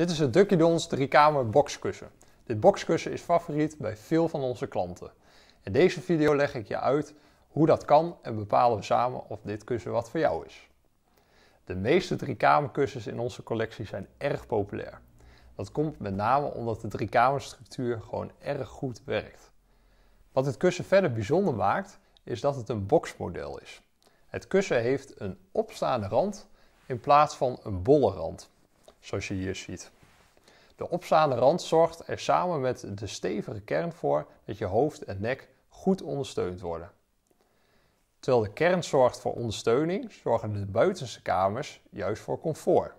Dit is het Dons 3-kamer boxkussen. Dit boxkussen is favoriet bij veel van onze klanten. In deze video leg ik je uit hoe dat kan en bepalen we samen of dit kussen wat voor jou is. De meeste 3-kamerkussens in onze collectie zijn erg populair. Dat komt met name omdat de 3-kamerstructuur gewoon erg goed werkt. Wat dit kussen verder bijzonder maakt, is dat het een boxmodel is. Het kussen heeft een opstaande rand in plaats van een bolle rand zoals je hier ziet. De opstaande rand zorgt er samen met de stevige kern voor dat je hoofd en nek goed ondersteund worden. Terwijl de kern zorgt voor ondersteuning, zorgen de buitenste kamers juist voor comfort.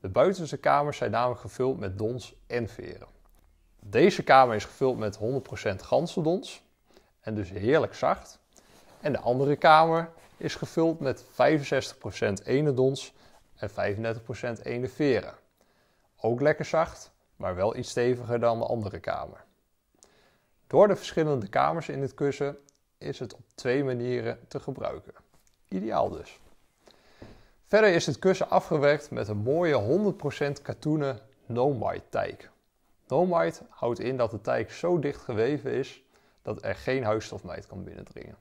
De buitenste kamers zijn namelijk gevuld met dons en veren. Deze kamer is gevuld met 100% ganzendons en dus heerlijk zacht. En de andere kamer is gevuld met 65% enedons en 35% ene veren. Ook lekker zacht, maar wel iets steviger dan de andere kamer. Door de verschillende kamers in het kussen is het op twee manieren te gebruiken. Ideaal dus. Verder is het kussen afgewerkt met een mooie 100% katoenen no tijk. no houdt in dat de tijk zo dicht geweven is dat er geen huisstofmijt kan binnendringen.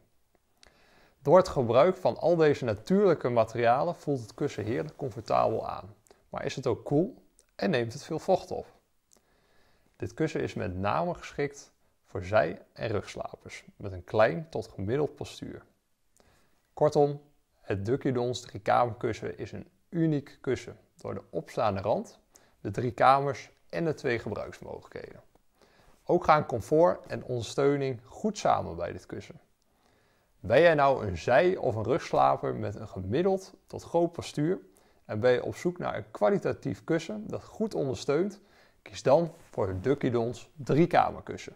Door het gebruik van al deze natuurlijke materialen voelt het kussen heerlijk comfortabel aan, maar is het ook koel cool en neemt het veel vocht op. Dit kussen is met name geschikt voor zij- en rugslapers met een klein tot gemiddeld postuur. Kortom, het Dukkidons kamerkussen is een uniek kussen door de opstaande rand, de drie kamers en de twee gebruiksmogelijkheden. Ook gaan comfort en ondersteuning goed samen bij dit kussen. Ben jij nou een zij- of een rugslaper met een gemiddeld tot groot postuur en ben je op zoek naar een kwalitatief kussen dat goed ondersteunt? Kies dan voor de Duckydons driekamerkussen.